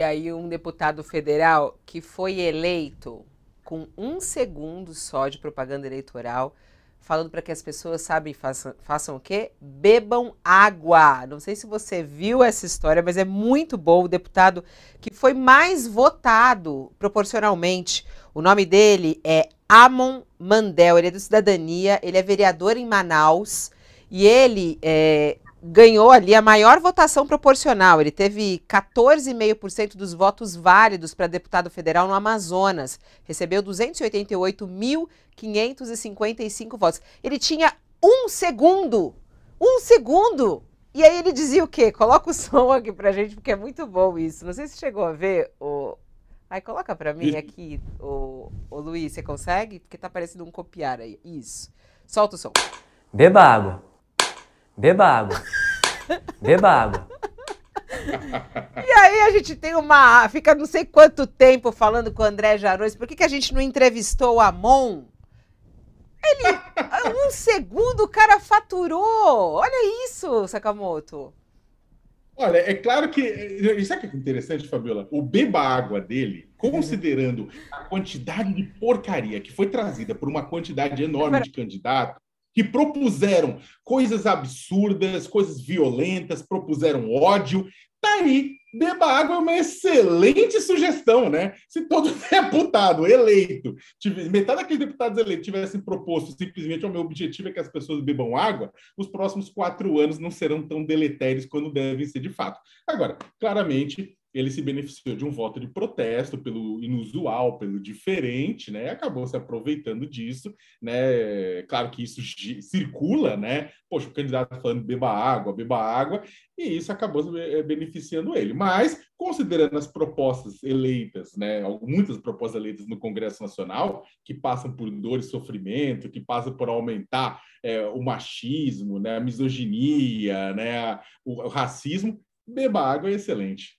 E aí um deputado federal que foi eleito com um segundo só de propaganda eleitoral, falando para que as pessoas, sabem façam, façam o quê? Bebam água. Não sei se você viu essa história, mas é muito bom. O deputado que foi mais votado proporcionalmente, o nome dele é Amon Mandel, ele é do Cidadania, ele é vereador em Manaus. E ele é, ganhou ali a maior votação proporcional. Ele teve 14,5% dos votos válidos para deputado federal no Amazonas. Recebeu 288.555 votos. Ele tinha um segundo. Um segundo! E aí ele dizia o quê? Coloca o som aqui pra gente, porque é muito bom isso. Não sei se chegou a ver o. Ai, coloca pra mim aqui, o, o Luiz, você consegue? Porque tá parecendo um copiar aí. Isso. Solta o som. Beba água. Beba água. Beba água. E aí a gente tem uma. Fica não sei quanto tempo falando com o André Jarões. Por que, que a gente não entrevistou o Amon? Ele. Um segundo o cara faturou. Olha isso, Sakamoto. Olha, é claro que. Isso é interessante, Fabiola. O beba água dele, considerando a quantidade de porcaria que foi trazida por uma quantidade enorme de candidatos que propuseram coisas absurdas, coisas violentas, propuseram ódio. Tá aí, Beba água é uma excelente sugestão, né? Se todo deputado eleito, metade daqueles deputados eleitos tivessem proposto simplesmente o meu objetivo é que as pessoas bebam água, os próximos quatro anos não serão tão deletérios quando devem ser de fato. Agora, claramente, ele se beneficiou de um voto de protesto pelo inusual, pelo diferente, né? Acabou se aproveitando disso, né? Claro que isso circula, né? Poxa, o candidato falando beba água, beba água, e isso acabou eh, beneficiando ele. Mas, considerando as propostas eleitas, né? Muitas propostas eleitas no Congresso Nacional, que passam por dor e sofrimento, que passam por aumentar é, o machismo, né? A misoginia, né? o racismo, beba água é excelente.